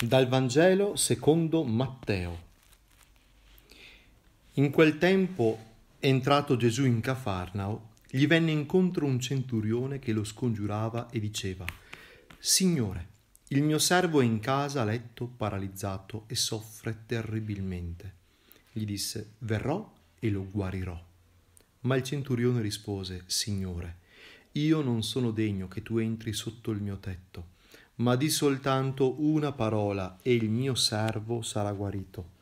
Dal Vangelo secondo Matteo. In quel tempo, entrato Gesù in Cafarnao, gli venne incontro un centurione che lo scongiurava e diceva, Signore, il mio servo è in casa a letto, paralizzato e soffre terribilmente. Gli disse, Verrò e lo guarirò. Ma il centurione rispose, Signore, io non sono degno che tu entri sotto il mio tetto ma di soltanto una parola e il mio servo sarà guarito.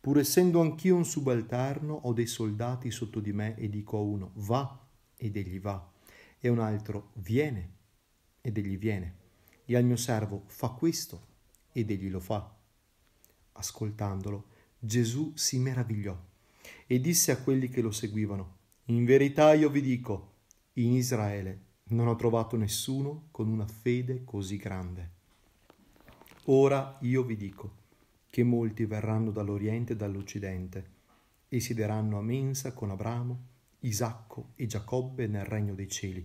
Pur essendo anch'io un subalterno, ho dei soldati sotto di me e dico a uno va ed egli va, e un altro viene ed egli viene, e al mio servo fa questo ed egli lo fa. Ascoltandolo, Gesù si meravigliò e disse a quelli che lo seguivano, in verità io vi dico, in Israele non ho trovato nessuno con una fede così grande. Ora io vi dico che molti verranno dall'Oriente e dall'Occidente e siederanno a mensa con Abramo, Isacco e Giacobbe nel regno dei cieli,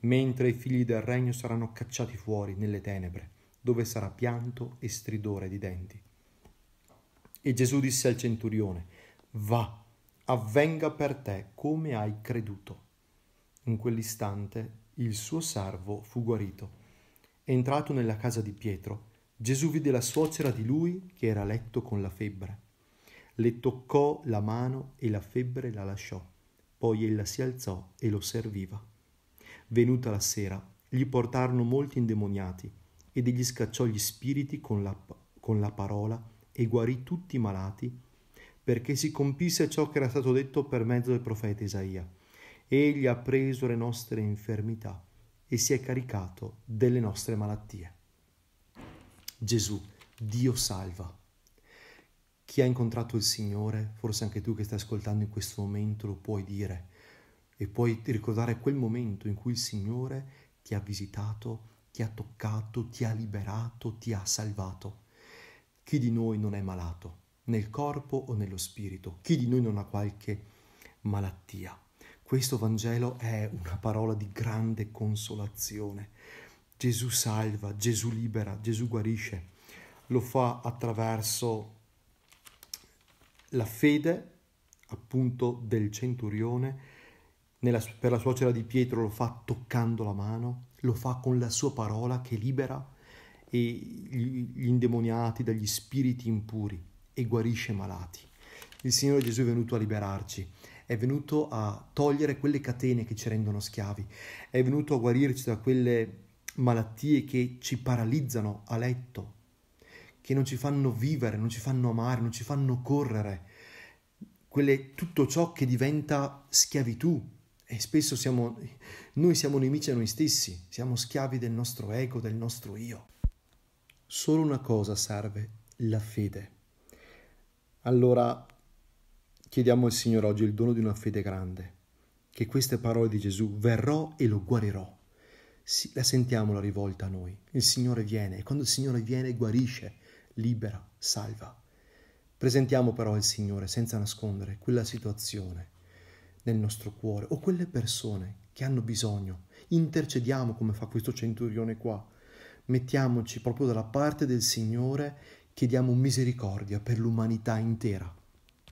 mentre i figli del regno saranno cacciati fuori nelle tenebre, dove sarà pianto e stridore di denti. E Gesù disse al centurione, Va, avvenga per te come hai creduto. In quell'istante il suo servo fu guarito. Entrato nella casa di Pietro, Gesù vide la suocera di lui che era a letto con la febbre. Le toccò la mano e la febbre la lasciò. Poi ella si alzò e lo serviva. Venuta la sera, gli portarono molti indemoniati ed egli scacciò gli spiriti con la, con la parola e guarì tutti i malati perché si compisse ciò che era stato detto per mezzo del profeta Isaia Egli ha preso le nostre infermità e si è caricato delle nostre malattie. Gesù, Dio salva. Chi ha incontrato il Signore, forse anche tu che stai ascoltando in questo momento, lo puoi dire e puoi ricordare quel momento in cui il Signore ti ha visitato, ti ha toccato, ti ha liberato, ti ha salvato. Chi di noi non è malato, nel corpo o nello spirito? Chi di noi non ha qualche malattia? Questo Vangelo è una parola di grande consolazione. Gesù salva, Gesù libera, Gesù guarisce. Lo fa attraverso la fede, appunto, del centurione. Nella, per la suocera di Pietro lo fa toccando la mano, lo fa con la sua parola che libera gli indemoniati dagli spiriti impuri e guarisce i malati. Il Signore Gesù è venuto a liberarci è venuto a togliere quelle catene che ci rendono schiavi, è venuto a guarirci da quelle malattie che ci paralizzano a letto, che non ci fanno vivere, non ci fanno amare, non ci fanno correre, quelle, tutto ciò che diventa schiavitù. E spesso siamo, noi siamo nemici a noi stessi, siamo schiavi del nostro ego, del nostro io. Solo una cosa serve, la fede. Allora Chiediamo al Signore oggi il dono di una fede grande, che queste parole di Gesù, verrò e lo guarirò, la sentiamo la rivolta a noi. Il Signore viene e quando il Signore viene guarisce, libera, salva. Presentiamo però al Signore senza nascondere quella situazione nel nostro cuore o quelle persone che hanno bisogno. Intercediamo come fa questo centurione qua. Mettiamoci proprio dalla parte del Signore, chiediamo misericordia per l'umanità intera.